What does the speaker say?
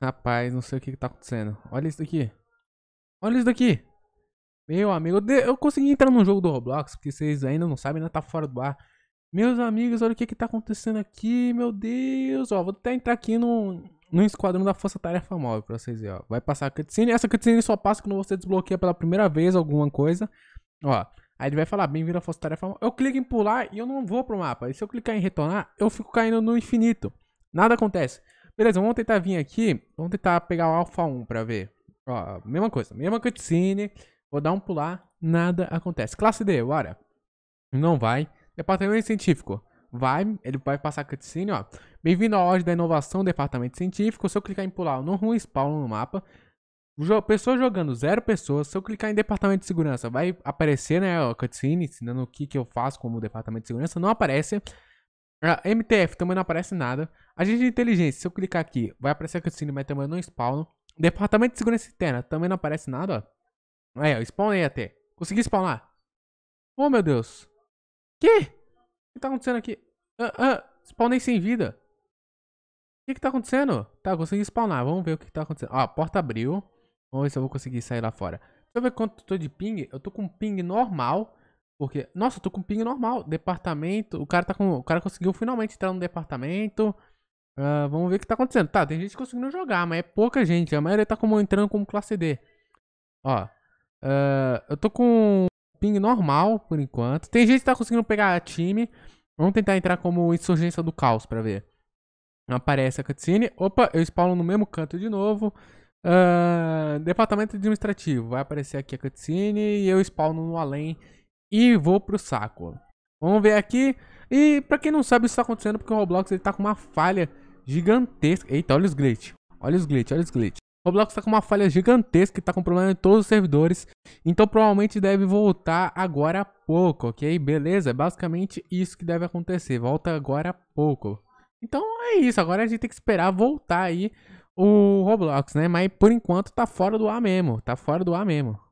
Rapaz, não sei o que, que tá acontecendo. Olha isso daqui. Olha isso daqui. Meu amigo, eu, de... eu consegui entrar no jogo do Roblox, porque vocês ainda não sabem, ainda né? tá fora do ar. Meus amigos, olha o que que tá acontecendo aqui, meu Deus. Ó, vou até entrar aqui no, no esquadrão da Força Tarefa Móvel pra vocês verem, ó. Vai passar a cutscene. Essa cutscene só passa quando você desbloqueia pela primeira vez alguma coisa. Ó, aí ele vai falar, bem-vindo à Força Tarefa Móvel. Eu clico em pular e eu não vou pro mapa. E se eu clicar em retornar, eu fico caindo no infinito. Nada acontece. Beleza, vamos tentar vir aqui. Vamos tentar pegar o Alpha 1 pra ver. Ó, mesma coisa, mesma cutscene. Vou dar um pular, nada acontece. Classe D, bora. Não vai. Departamento Científico. Vai, ele vai passar a cutscene, ó. Bem-vindo à loja da inovação Departamento Científico. Se eu clicar em pular não ruim, spawn no mapa. pessoa jogando, zero pessoas. Se eu clicar em Departamento de Segurança, vai aparecer, né, a cutscene, ensinando o que, que eu faço como Departamento de Segurança. Não aparece. MTF também não aparece nada. Agente de inteligência, se eu clicar aqui, vai aparecer o cutscene, mas também não spawn. Departamento de segurança interna, também não aparece nada, ó. Aí, ó, spawnei até. Consegui spawnar. Oh, meu Deus. Que? O que tá acontecendo aqui? Ah, ah, spawnei sem vida. O que que tá acontecendo? Tá, consegui spawnar. Vamos ver o que, que tá acontecendo. Ó, a porta abriu. Vamos ver se eu vou conseguir sair lá fora. Deixa eu ver quanto eu tô de ping. Eu tô com um ping normal. Porque, nossa, eu tô com ping normal. Departamento. O cara tá com. O cara conseguiu finalmente entrar no departamento. Uh, vamos ver o que tá acontecendo. Tá, tem gente conseguindo jogar, mas é pouca gente. A maioria tá como entrando como classe D. Ó. Uh, eu tô com ping normal por enquanto. Tem gente que tá conseguindo pegar time. Vamos tentar entrar como insurgência do caos pra ver. Aparece a cutscene. Opa, eu spawno no mesmo canto de novo. Uh, departamento administrativo. Vai aparecer aqui a cutscene e eu spawno no além e vou pro saco. Vamos ver aqui. E pra quem não sabe, isso tá acontecendo porque o Roblox ele tá com uma falha gigantesca. Eita, olha os glitch. Olha os glitch, olha os glitch. O Roblox tá com uma falha gigantesca e tá com problema em todos os servidores. Então provavelmente deve voltar agora há pouco, ok? Beleza? É basicamente isso que deve acontecer. Volta agora há pouco. Então é isso. Agora a gente tem que esperar voltar aí o Roblox, né? Mas por enquanto tá fora do ar mesmo. Tá fora do ar mesmo.